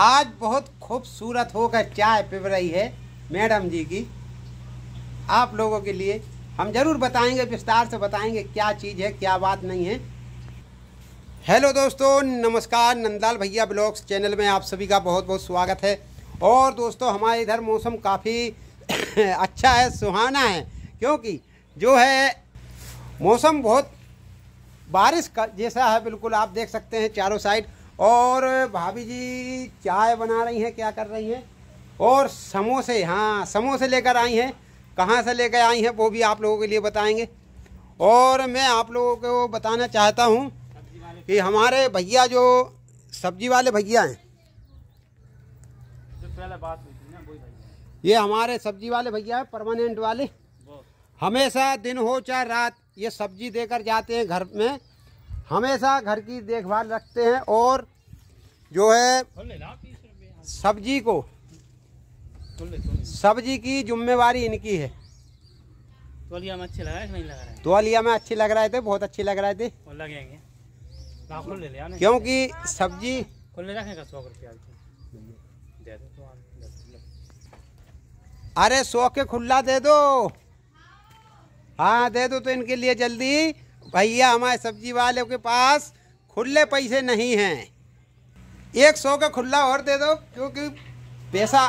आज बहुत खूबसूरत होकर चाय पिब रही है मैडम जी की आप लोगों के लिए हम ज़रूर बताएंगे विस्तार से बताएंगे क्या चीज़ है क्या बात नहीं है हेलो दोस्तों नमस्कार नंदलाल भैया ब्लॉग्स चैनल में आप सभी का बहुत बहुत स्वागत है और दोस्तों हमारे इधर मौसम काफ़ी अच्छा है सुहाना है क्योंकि जो है मौसम बहुत बारिश का जैसा है बिल्कुल आप देख सकते हैं चारों साइड और भाभी जी चाय बना रही हैं क्या कर रही हैं और समोसे हाँ समोसे लेकर आई हैं कहाँ से लेकर आई हैं वो भी आप लोगों के लिए बताएंगे और मैं आप लोगों को बताना चाहता हूँ कि हमारे भैया जो सब्जी वाले भैया हैं ये हमारे सब्जी वाले भैया हैं परमानेंट वाले हमेशा दिन हो चाहे रात ये सब्जी देकर जाते हैं घर में हमेशा घर की देखभाल रखते हैं और जो है सब्जी को सब्जी की जिम्मेवारी इनकी है तोलिया में अच्छे लग रहे नहीं लग रहे तोलिया में अच्छे लग रहे थे तो, बहुत अच्छे लग रहे थे तो। लगेंगे ले क्योंकि सब्जी रखेगा सौ रुपया तो अरे सौ के खुला दे दो हाँ दे दो तो इनके लिए जल्दी भैया हमारे सब्जी वाले के पास खुले पैसे नहीं हैं एक सौ का खुला और दे दो क्योंकि पैसा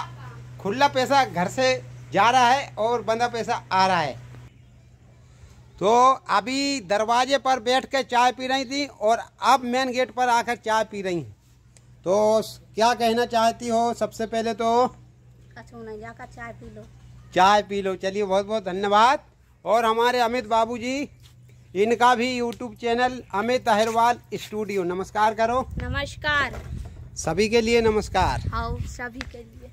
खुला पैसा घर से जा रहा है और बंदा पैसा आ रहा है तो अभी दरवाजे पर बैठ कर चाय पी रही थी और अब मेन गेट पर आकर चाय पी रही तो क्या कहना चाहती हो सबसे पहले तो अच्छा, नहीं जाकर चाय पी लो चाय पी लो चलिए बहुत बहुत धन्यवाद और हमारे अमित बाबूजी इनका भी YouTube channel Amit Aharwal studio नमस्कार करो नमस्कार सभी के लिए नमस्कार हाँ सभी के लिए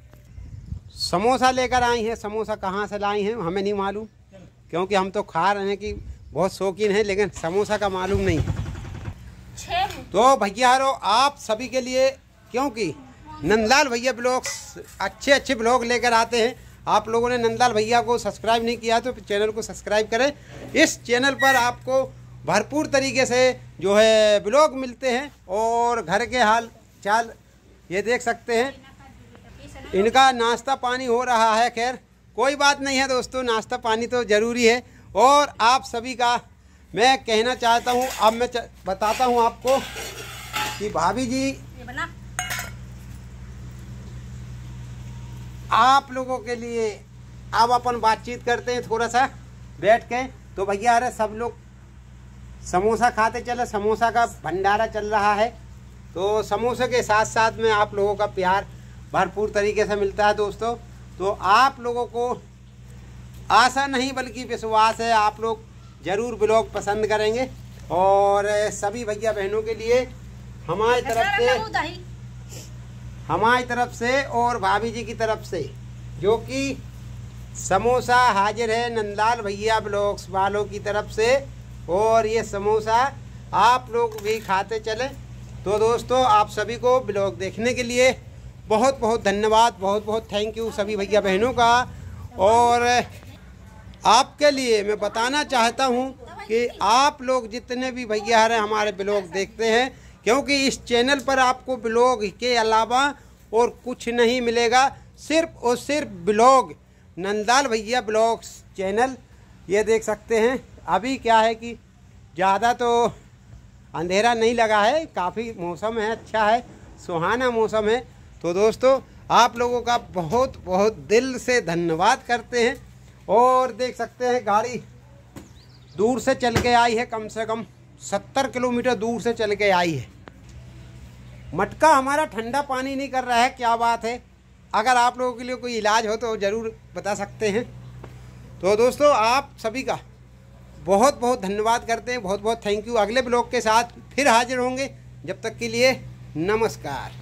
समोसा लेकर आई हैं समोसा कहाँ से लाई हैं हमें नहीं मालूम क्योंकि हम तो खा रहे हैं कि बहुत शौकीन हैं लेकिन समोसा का मालूम नहीं तो भैया आप सभी के लिए क्योंकि नंदलाल भैया ब्लॉग्स अच्छे अच्छे ब्लॉग लेकर आते हैं आप लोगों ने नंदलाल भैया को सब्सक्राइब नहीं किया तो चैनल को सब्सक्राइब करें इस चैनल पर आपको भरपूर तरीके से जो है ब्लॉग मिलते हैं और घर के हाल चाल ये देख सकते हैं इनका नाश्ता पानी हो रहा है खैर कोई बात नहीं है दोस्तों नाश्ता पानी तो ज़रूरी है और आप सभी का मैं कहना चाहता हूँ अब मैं बताता हूँ आपको कि भाभी जी आप लोगों के लिए अब अपन बातचीत करते हैं थोड़ा सा बैठ के तो भैया अरे सब लोग समोसा खाते चले समोसा का भंडारा चल रहा है तो समोसे के साथ साथ में आप लोगों का प्यार भरपूर तरीके से मिलता है दोस्तों तो आप लोगों को आशा नहीं बल्कि विश्वास है आप लोग ज़रूर ब्लॉग पसंद करेंगे और सभी भैया बहनों के लिए हमारे तरफ से हमारी तरफ से और भाभी जी की तरफ से जो कि समोसा हाजिर है नंदलाल भैया ब्लॉग्स वालों की तरफ से और ये समोसा आप लोग भी खाते चलें तो दोस्तों आप सभी को ब्लॉग देखने के लिए बहुत बहुत धन्यवाद बहुत बहुत थैंक यू सभी भैया बहनों का और आपके लिए मैं बताना चाहता हूँ कि आप लोग जितने भी भैया हमारे ब्लॉग देखते हैं क्योंकि इस चैनल पर आपको ब्लॉग के अलावा और कुछ नहीं मिलेगा सिर्फ और सिर्फ ब्लॉग नंदाल भैया ब्लॉग्स चैनल ये देख सकते हैं अभी क्या है कि ज़्यादा तो अंधेरा नहीं लगा है काफ़ी मौसम है अच्छा है सुहाना मौसम है तो दोस्तों आप लोगों का बहुत बहुत दिल से धन्यवाद करते हैं और देख सकते हैं गाड़ी दूर से चल के आई है कम से कम सत्तर किलोमीटर दूर से चल के आई है मटका हमारा ठंडा पानी नहीं कर रहा है क्या बात है अगर आप लोगों के लिए कोई इलाज हो तो ज़रूर बता सकते हैं तो दोस्तों आप सभी का बहुत बहुत धन्यवाद करते हैं बहुत बहुत थैंक यू अगले ब्लॉग के साथ फिर हाजिर होंगे जब तक के लिए नमस्कार